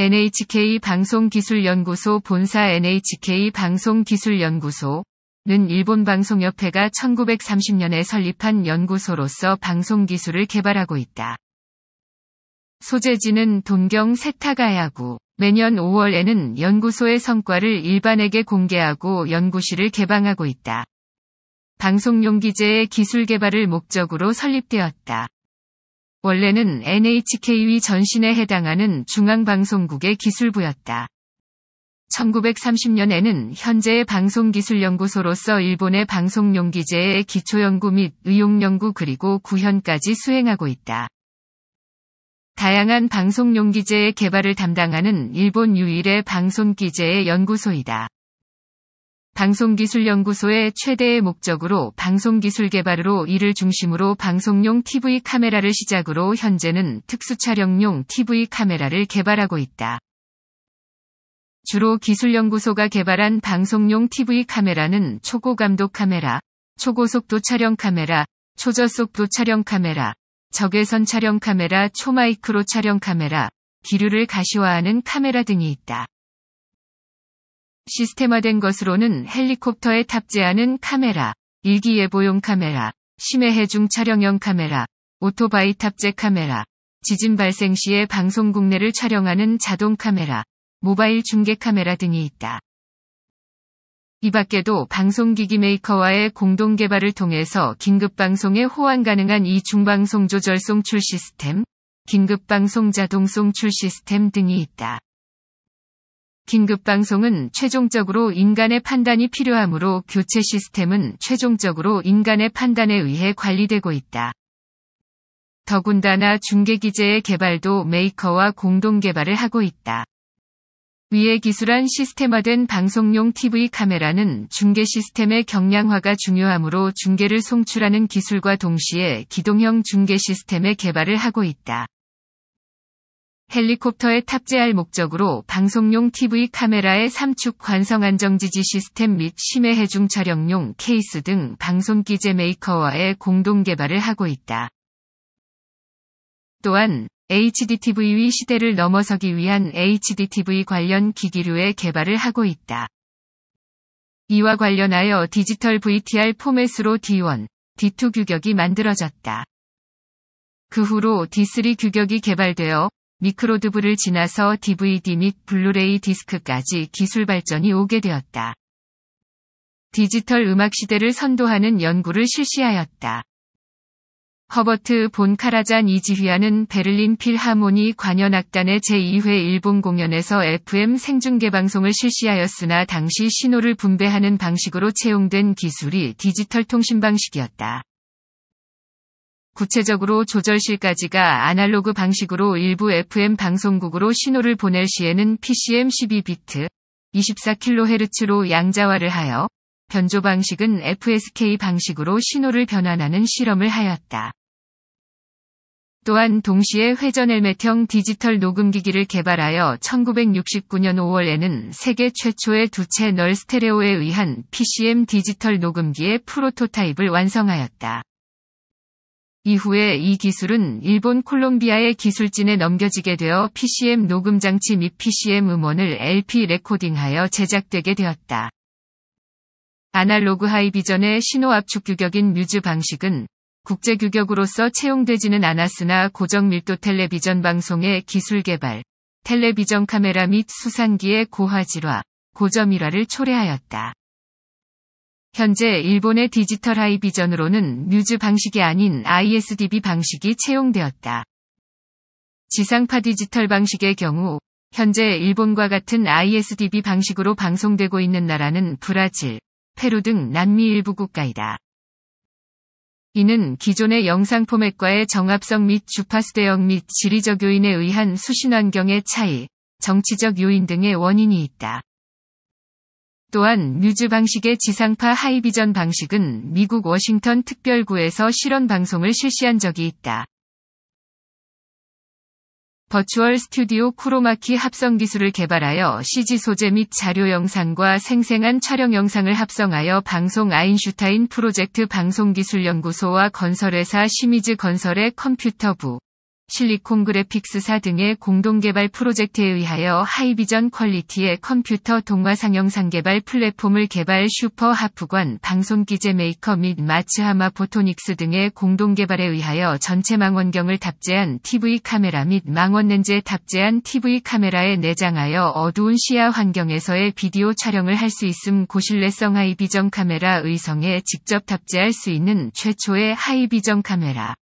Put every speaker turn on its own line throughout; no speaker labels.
NHK 방송기술연구소 본사 NHK 방송기술연구소는 일본 방송협회가 1930년에 설립한 연구소로서 방송기술을 개발하고 있다. 소재지는 동경 세타가야구. 매년 5월에는 연구소의 성과를 일반에게 공개하고 연구실을 개방하고 있다. 방송용 기재의 기술 개발을 목적으로 설립되었다. 원래는 NHK의 전신에 해당하는 중앙방송국의 기술부였다. 1930년에는 현재의 방송기술연구소로서 일본의 방송용 기재의 기초연구 및 의용연구 그리고 구현까지 수행하고 있다. 다양한 방송용 기재의 개발을 담당하는 일본 유일의 방송기재의 연구소이다. 방송기술연구소의 최대의 목적으로 방송기술 개발으로 이를 중심으로 방송용 TV 카메라를 시작으로 현재는 특수촬영용 TV 카메라를 개발하고 있다. 주로 기술연구소가 개발한 방송용 TV 카메라는 초고감독 카메라, 초고속도 촬영 카메라, 초저속도 촬영 카메라, 적외선 촬영 카메라, 초마이크로 촬영 카메라, 기류를 가시화하는 카메라 등이 있다. 시스템화된 것으로는 헬리콥터에 탑재하는 카메라, 일기예보용 카메라, 심해 해중 촬영형 카메라, 오토바이 탑재 카메라, 지진 발생 시에 방송 국내를 촬영하는 자동 카메라, 모바일 중계 카메라 등이 있다. 이 밖에도 방송기기 메이커와의 공동 개발을 통해서 긴급방송에 호환 가능한 이중방송 조절송 출 시스템, 긴급방송 자동송 출 시스템 등이 있다. 긴급방송은 최종적으로 인간의 판단이 필요하므로 교체 시스템은 최종적으로 인간의 판단에 의해 관리되고 있다. 더군다나 중계기재의 개발도 메이커와 공동 개발을 하고 있다. 위에 기술한 시스템화된 방송용 TV 카메라는 중계 시스템의 경량화가 중요하므로 중계를 송출하는 기술과 동시에 기동형 중계 시스템의 개발을 하고 있다. 헬리콥터에 탑재할 목적으로 방송용 TV 카메라에 3축 관성 안정 지지 시스템 및 심해 해중 촬영용 케이스 등 방송 기재 메이커와의 공동 개발을 하고 있다. 또한 HDTV 시대를 넘어서기 위한 HDTV 관련 기기류의 개발을 하고 있다. 이와 관련하여 디지털 VTR 포맷으로 D1, D2 규격이 만들어졌다. 그 후로 D3 규격이 개발되어 미크로드브를 지나서 DVD 및 블루레이 디스크까지 기술 발전이 오게 되었다. 디지털 음악 시대를 선도하는 연구를 실시하였다. 허버트 본 카라잔 이지휘하는 베를린 필하모니 관현악단의 제2회 일본 공연에서 FM 생중계 방송을 실시하였으나 당시 신호를 분배하는 방식으로 채용된 기술이 디지털 통신 방식이었다. 구체적으로 조절 실까지가 아날로그 방식으로 일부 FM 방송국으로 신호를 보낼 시에는 PCM 12비트 24kHz로 양자화를 하여 변조 방식은 FSK 방식으로 신호를 변환하는 실험을 하였다. 또한 동시에 회전 헬멧형 디지털 녹음기기를 개발하여 1969년 5월에는 세계 최초의 두채널 스테레오에 의한 PCM 디지털 녹음기의 프로토타입을 완성하였다. 이후에 이 기술은 일본 콜롬비아의 기술진에 넘겨지게 되어 PCM 녹음 장치 및 PCM 음원을 LP 레코딩하여 제작되게 되었다. 아날로그 하이비전의 신호 압축 규격인 뮤즈 방식은 국제 규격으로서 채용되지는 않았으나 고정 밀도 텔레비전 방송의 기술 개발, 텔레비전 카메라 및 수상기의 고화질화, 고점일화를 초래하였다. 현재 일본의 디지털 하이 비전으로는 뮤즈 방식이 아닌 ISDB 방식이 채용되었다. 지상파 디지털 방식의 경우 현재 일본과 같은 ISDB 방식으로 방송되고 있는 나라는 브라질, 페루 등 남미 일부 국가이다. 이는 기존의 영상 포맷과의 정합성 및 주파수 대역 및 지리적 요인에 의한 수신 환경의 차이, 정치적 요인 등의 원인이 있다. 또한 뮤즈 방식의 지상파 하이비전 방식은 미국 워싱턴 특별구에서 실험 방송을 실시한 적이 있다. 버추얼 스튜디오 쿠로마키 합성 기술을 개발하여 CG 소재 및 자료 영상과 생생한 촬영 영상을 합성하여 방송 아인슈타인 프로젝트 방송기술연구소와 건설회사 시미즈 건설의 컴퓨터부 실리콘 그래픽스사 등의 공동개발 프로젝트에 의하여 하이비전 퀄리티의 컴퓨터 동화 상영상 개발 플랫폼을 개발 슈퍼 하프관 방송기재 메이커 및 마츠하마 포토닉스 등의 공동개발에 의하여 전체 망원경을 탑재한 TV 카메라 및 망원렌즈에 탑재한 TV 카메라에 내장하여 어두운 시야 환경에서의 비디오 촬영을 할 수 있음 고신뢰성 하이비전 카메라 의성에 직접 탑재할 수 있는 최초의 하이비전 카메라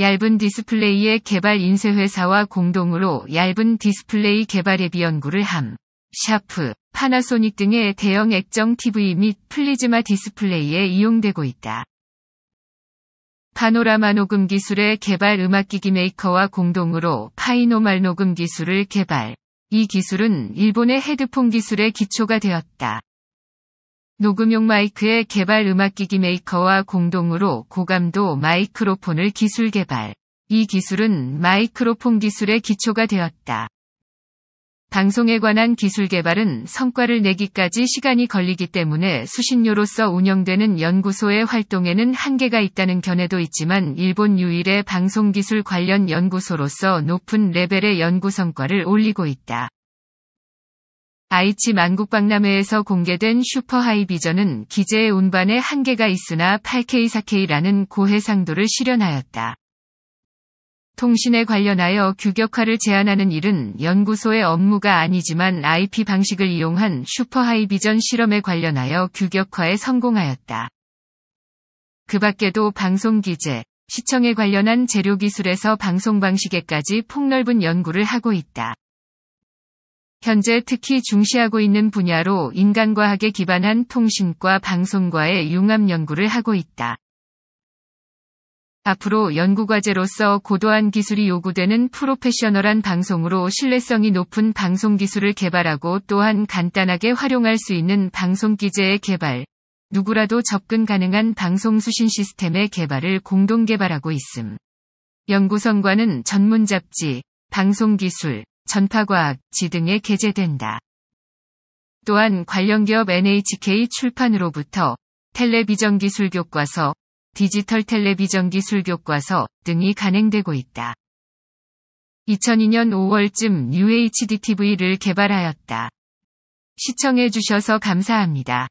얇은 디스플레이의 개발 인쇄회사와 공동으로 얇은 디스플레이 개발 앱 연구를 함. 샤프, 파나소닉 등의 대형 액정 TV 및 플리즈마 디스플레이에 이용되고 있다. 파노라마 녹음 기술의 개발 음악기기 메이커와 공동으로 파이노말 녹음 기술을 개발. 이 기술은 일본의 헤드폰 기술의 기초가 되었다. 녹음용 마이크의 개발 음악기기 메이커와 공동으로 고감도 마이크로폰을 기술 개발. 이 기술은 마이크로폰 기술의 기초가 되었다. 방송에 관한 기술 개발은 성과를 내기까지 시간이 걸리기 때문에 수신료로서 운영되는 연구소의 활동에는 한계가 있다는 견해도 있지만 일본 유일의 방송기술 관련 연구소로서 높은 레벨의 연구 성과를 올리고 있다. 아이치 만국박람회에서 공개된 슈퍼하이비전은 기재의 운반에 한계가 있으나 8K 4K라는 고해상도를 실현하였다. 통신에 관련하여 규격화를 제안하는 일은 연구소의 업무가 아니지만 IP 방식을 이용한 슈퍼하이비전 실험에 관련하여 규격화에 성공하였다. 그 밖에도 방송 기재, 시청에 관련한 재료 기술에서 방송 방식에까지 폭넓은 연구를 하고 있다. 현재 특히 중시하고 있는 분야로 인간과학에 기반한 통신과 방송과의 융합 연구를 하고 있다. 앞으로 연구과제로서 고도한 기술이 요구되는 프로페셔널한 방송으로 신뢰성이 높은 방송 기술을 개발하고 또한 간단하게 활용할 수 있는 방송 기재의 개발, 누구라도 접근 가능한 방송 수신 시스템의 개발을 공동 개발하고 있음. 연구성과는 전문 잡지, 방송 기술, 전파과학지 등에 게재된다. 또한 관련 기업 NHK 출판으로부터 텔레비전 기술 교과서, 디지털 텔레비전 기술 교과서 등이 간행되고 있다. 2002년 5월쯤 UHD TV를 개발하였다. 시청해주셔서 감사합니다.